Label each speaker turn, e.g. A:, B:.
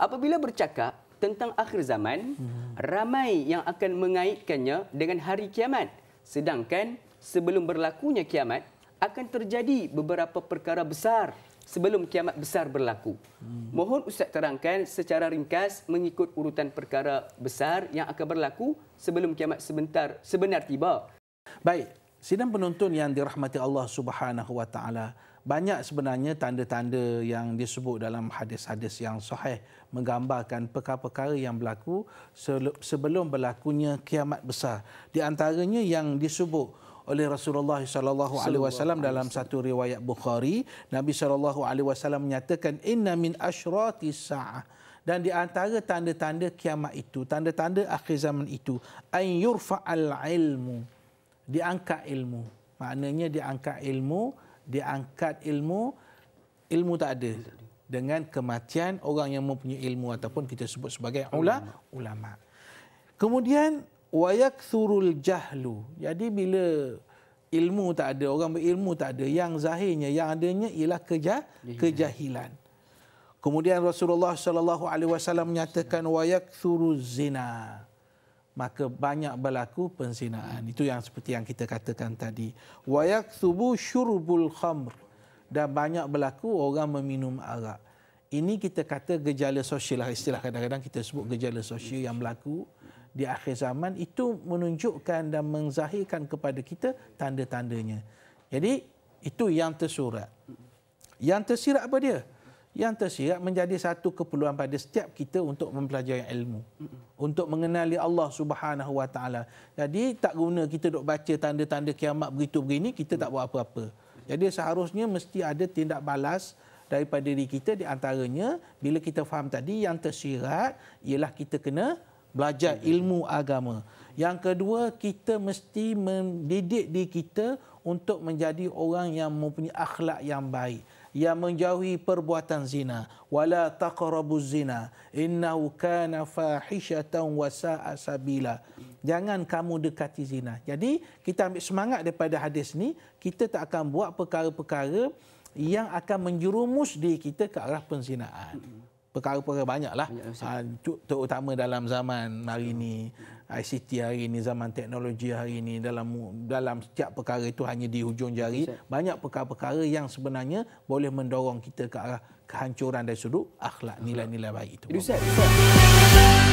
A: apabila bercakap tentang akhir zaman, hmm. ramai yang akan mengaitkannya dengan hari kiamat. Sedangkan sebelum berlakunya kiamat, akan terjadi beberapa perkara besar sebelum kiamat besar berlaku. Hmm. Mohon Ustaz terangkan secara ringkas mengikut urutan perkara besar yang akan berlaku sebelum kiamat sebentar sebenar tiba.
B: Baik, Sidang penonton yang dirahmati Allah Subhanahu Wa Taala banyak sebenarnya tanda-tanda yang disebut dalam hadis-hadis yang sahih menggambarkan perkara-perkara yang berlaku sebelum berlakunya kiamat besar. Di antaranya yang disebut oleh Rasulullah sallallahu alaihi wasallam dalam satu riwayat Bukhari, Nabi sallallahu alaihi wasallam menyatakan inna min asyrati sa'ah dan di antara tanda-tanda kiamat itu, tanda-tanda akhir zaman itu, ayyurfa'al ilmu diangkat ilmu. Maknanya diangkat ilmu, diangkat ilmu, ilmu tak ada. Dengan kematian orang yang mempunyai ilmu ataupun kita sebut sebagai ulama. Kemudian, wayak surul jahlu. Jadi bila ilmu tak ada, orang berilmu tak ada, yang zahirnya, yang adanya ialah kejah, kejahilan. Kemudian Rasulullah sallallahu alaihi wasallam menyatakan wayak surul zina maka banyak berlaku penzinaan itu yang seperti yang kita katakan tadi wayak subu syurbul khamr dan banyak berlaku orang meminum arak ini kita kata gejala sosial lah istilah kadang-kadang kita sebut gejala sosial yang berlaku di akhir zaman itu menunjukkan dan menzahirkan kepada kita tanda-tandanya jadi itu yang tersurat yang tersirat apa dia yang tersirat menjadi satu keperluan pada setiap kita untuk mempelajari ilmu untuk mengenali Allah Subhanahu Wa Taala jadi tak guna kita dok baca tanda-tanda kiamat begitu begini kita tak buat apa-apa jadi seharusnya mesti ada tindak balas daripada diri kita di antaranya bila kita faham tadi yang tersirat ialah kita kena belajar ilmu agama yang kedua kita mesti mendidik diri kita untuk menjadi orang yang mempunyai akhlak yang baik yang menjauhi perbuatan zina wala taqrabuz zina innahu kana fahishatan wa sa'a sabila jangan kamu dekati zina jadi kita ambil semangat daripada hadis ni kita tak akan buat perkara-perkara yang akan menjerumus diri kita ke arah penzinaan perkara-perkara banyaklah ha, terutama dalam zaman hari ini ICT hari ini zaman teknologi hari ini dalam dalam setiap perkara itu hanya di hujung jari banyak perkara-perkara yang sebenarnya boleh mendorong kita ke arah kehancuran dari sudut akhlak nilai-nilai baik itu. Ustaz.